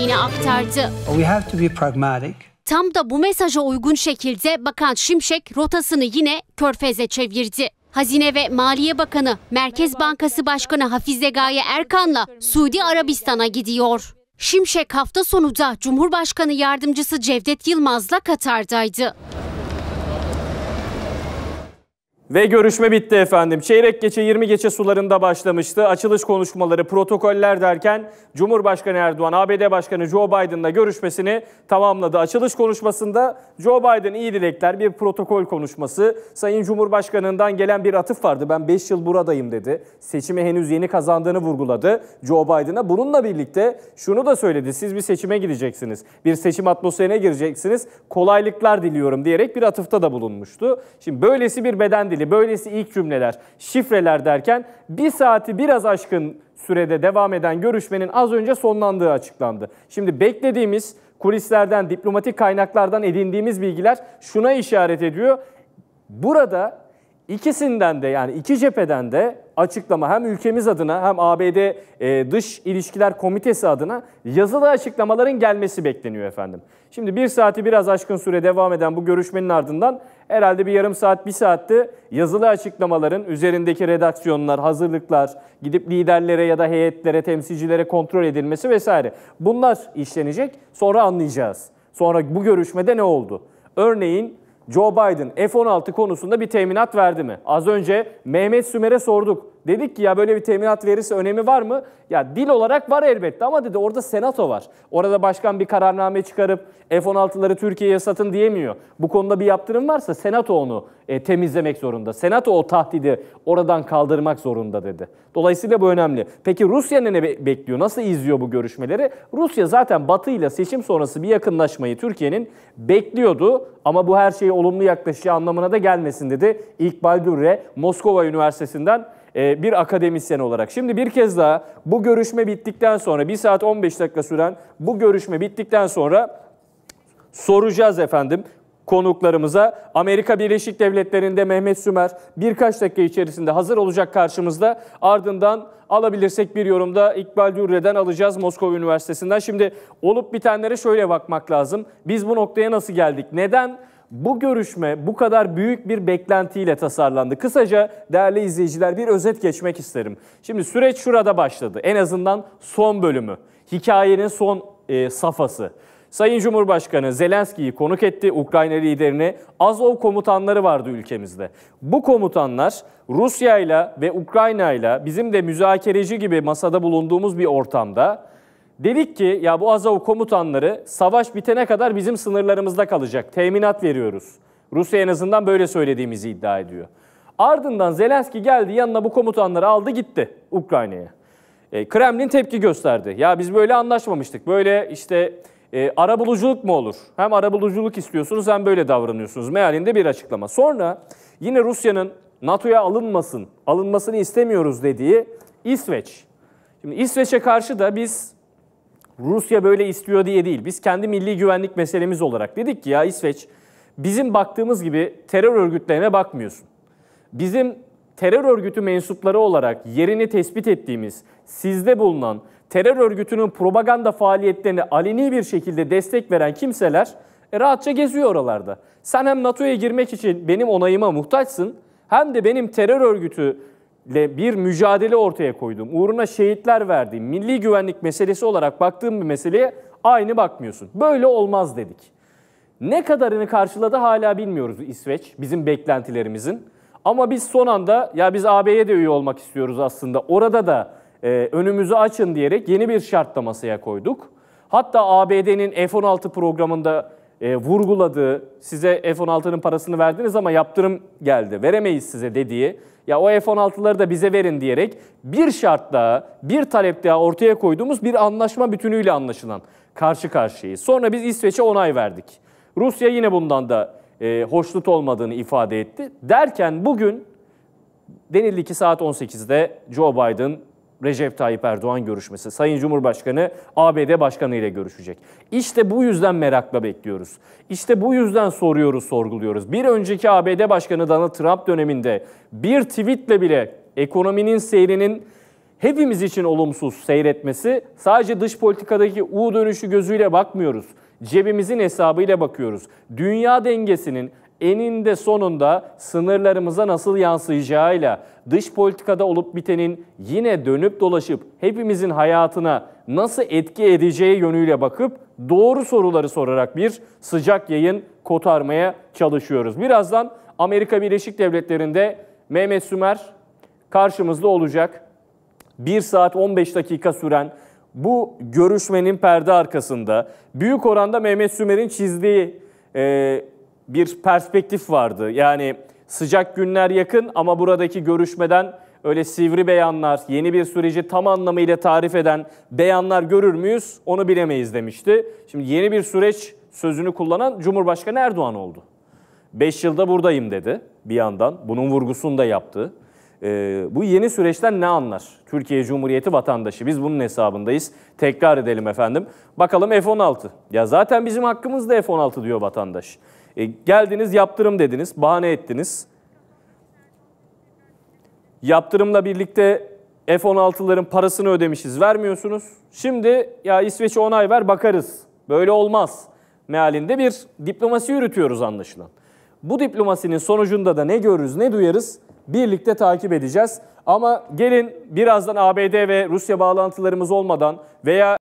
gerektiğini aktardı. We have to be pragmatic. Tam da bu mesaja uygun şekilde Bakan Şimşek rotasını yine Körfez'e çevirdi. Hazine ve Maliye Bakanı, Merkez Bankası Başkanı Hafize Gaye Erkan'la Suudi Arabistan'a gidiyor. Şimşek hafta sonu da Cumhurbaşkanı Yardımcısı Cevdet Yılmaz'la Katar'daydı. Ve görüşme bitti efendim. Çeyrek geçe 20 geçe sularında başlamıştı. Açılış konuşmaları, protokoller derken Cumhurbaşkanı Erdoğan, ABD Başkanı Joe Biden'la görüşmesini tamamladı. Açılış konuşmasında Joe Biden iyi dilekler, bir protokol konuşması. Sayın Cumhurbaşkanı'ndan gelen bir atıf vardı. Ben 5 yıl buradayım dedi. Seçime henüz yeni kazandığını vurguladı Joe Biden'a. Bununla birlikte şunu da söyledi. Siz bir seçime gideceksiniz. Bir seçim atmosferine gireceksiniz. Kolaylıklar diliyorum diyerek bir atıfta da bulunmuştu. Şimdi böylesi bir beden dili önemli. Böylesi ilk cümleler, şifreler derken bir saati biraz aşkın sürede devam eden görüşmenin az önce sonlandığı açıklandı. Şimdi beklediğimiz kulislerden, diplomatik kaynaklardan edindiğimiz bilgiler şuna işaret ediyor. Burada ikisinden de yani iki cepheden de açıklama hem ülkemiz adına hem ABD e, Dış İlişkiler Komitesi adına yazılı açıklamaların gelmesi bekleniyor efendim. Şimdi bir saati biraz aşkın süre devam eden bu görüşmenin ardından Herhalde bir yarım saat, bir saatti yazılı açıklamaların üzerindeki redaksiyonlar, hazırlıklar, gidip liderlere ya da heyetlere, temsilcilere kontrol edilmesi vesaire. Bunlar işlenecek. Sonra anlayacağız. Sonra bu görüşmede ne oldu? Örneğin Joe Biden F-16 konusunda bir teminat verdi mi? Az önce Mehmet Sümer'e sorduk. Dedik ki ya böyle bir teminat verirse önemi var mı? Ya dil olarak var elbette ama dedi orada senato var. Orada başkan bir kararname çıkarıp F-16'ları Türkiye'ye satın diyemiyor. Bu konuda bir yaptırım varsa senato onu e, temizlemek zorunda. Senato o tahdidi oradan kaldırmak zorunda dedi. Dolayısıyla bu önemli. Peki Rusya ne be- bekliyor? Nasıl izliyor bu görüşmeleri? Rusya zaten Batı ile seçim sonrası bir yakınlaşmayı Türkiye'nin bekliyordu. Ama bu her şeyi olumlu yaklaşıcı anlamına da gelmesin dedi. İkbal Dürre Moskova Üniversitesi'nden e, bir akademisyen olarak. Şimdi bir kez daha bu görüşme bittikten sonra 1 saat 15 dakika süren bu görüşme bittikten sonra soracağız efendim konuklarımıza. Amerika Birleşik Devletleri'nde Mehmet Sümer birkaç dakika içerisinde hazır olacak karşımızda. Ardından alabilirsek bir yorumda İkbal Dürre'den alacağız Moskova Üniversitesi'nden. Şimdi olup bitenlere şöyle bakmak lazım. Biz bu noktaya nasıl geldik? Neden bu görüşme bu kadar büyük bir beklentiyle tasarlandı. Kısaca değerli izleyiciler bir özet geçmek isterim. Şimdi süreç şurada başladı. En azından son bölümü, hikayenin son e, safhası. Sayın Cumhurbaşkanı Zelenski'yi konuk etti, Ukrayna liderini. Azov komutanları vardı ülkemizde. Bu komutanlar Rusya ile ve Ukrayna ile bizim de müzakereci gibi masada bulunduğumuz bir ortamda Dedik ki ya bu Azov komutanları savaş bitene kadar bizim sınırlarımızda kalacak. Teminat veriyoruz. Rusya en azından böyle söylediğimizi iddia ediyor. Ardından Zelenski geldi yanına bu komutanları aldı gitti Ukrayna'ya. E, Kremlin tepki gösterdi. Ya biz böyle anlaşmamıştık. Böyle işte e, arabuluculuk mu olur? Hem arabuluculuk istiyorsunuz hem böyle davranıyorsunuz. Mealinde bir açıklama. Sonra yine Rusya'nın NATO'ya alınmasın, alınmasını istemiyoruz dediği İsveç. Şimdi İsveç'e karşı da biz Rusya böyle istiyor diye değil. Biz kendi milli güvenlik meselemiz olarak dedik ki ya İsveç bizim baktığımız gibi terör örgütlerine bakmıyorsun. Bizim terör örgütü mensupları olarak yerini tespit ettiğimiz, sizde bulunan terör örgütünün propaganda faaliyetlerini aleni bir şekilde destek veren kimseler e, rahatça geziyor oralarda. Sen hem NATO'ya girmek için benim onayıma muhtaçsın hem de benim terör örgütü bir mücadele ortaya koyduğum, uğruna şehitler verdiğim, milli güvenlik meselesi olarak baktığım bir meseleye aynı bakmıyorsun. Böyle olmaz dedik. Ne kadarını karşıladı hala bilmiyoruz İsveç bizim beklentilerimizin. Ama biz son anda ya biz AB'ye de üye olmak istiyoruz aslında orada da e, önümüzü açın diyerek yeni bir şart masaya koyduk. Hatta ABD'nin F-16 programında e, vurguladığı, size F-16'nın parasını verdiniz ama yaptırım geldi, veremeyiz size dediği, ya o F-16'ları da bize verin diyerek bir şart daha, bir talep daha ortaya koyduğumuz bir anlaşma bütünüyle anlaşılan karşı karşıyayız. Sonra biz İsveç'e onay verdik. Rusya yine bundan da e, hoşnut olmadığını ifade etti. Derken bugün denildi ki saat 18'de Joe Biden Recep Tayyip Erdoğan görüşmesi. Sayın Cumhurbaşkanı ABD Başkanı ile görüşecek. İşte bu yüzden merakla bekliyoruz. İşte bu yüzden soruyoruz, sorguluyoruz. Bir önceki ABD Başkanı Donald Trump döneminde bir tweetle bile ekonominin seyrinin hepimiz için olumsuz seyretmesi sadece dış politikadaki U dönüşü gözüyle bakmıyoruz. Cebimizin hesabıyla bakıyoruz. Dünya dengesinin eninde sonunda sınırlarımıza nasıl yansıyacağıyla dış politikada olup bitenin yine dönüp dolaşıp hepimizin hayatına nasıl etki edeceği yönüyle bakıp doğru soruları sorarak bir sıcak yayın kotarmaya çalışıyoruz. Birazdan Amerika Birleşik Devletleri'nde Mehmet Sümer karşımızda olacak. 1 saat 15 dakika süren bu görüşmenin perde arkasında büyük oranda Mehmet Sümer'in çizdiği e, bir perspektif vardı. Yani sıcak günler yakın ama buradaki görüşmeden öyle sivri beyanlar, yeni bir süreci tam anlamıyla tarif eden beyanlar görür müyüz onu bilemeyiz demişti. Şimdi yeni bir süreç sözünü kullanan Cumhurbaşkanı Erdoğan oldu. beş yılda buradayım dedi bir yandan. Bunun vurgusunu da yaptı. Ee, bu yeni süreçten ne anlar? Türkiye Cumhuriyeti vatandaşı. Biz bunun hesabındayız. Tekrar edelim efendim. Bakalım F-16. Ya zaten bizim hakkımız da F-16 diyor vatandaş. E, geldiniz yaptırım dediniz, bahane ettiniz. Yaptırımla birlikte F-16'ların parasını ödemişiz, vermiyorsunuz. Şimdi ya İsveç'e onay ver bakarız. Böyle olmaz mealinde bir diplomasi yürütüyoruz anlaşılan. Bu diplomasinin sonucunda da ne görürüz, ne duyarız birlikte takip edeceğiz. Ama gelin birazdan ABD ve Rusya bağlantılarımız olmadan veya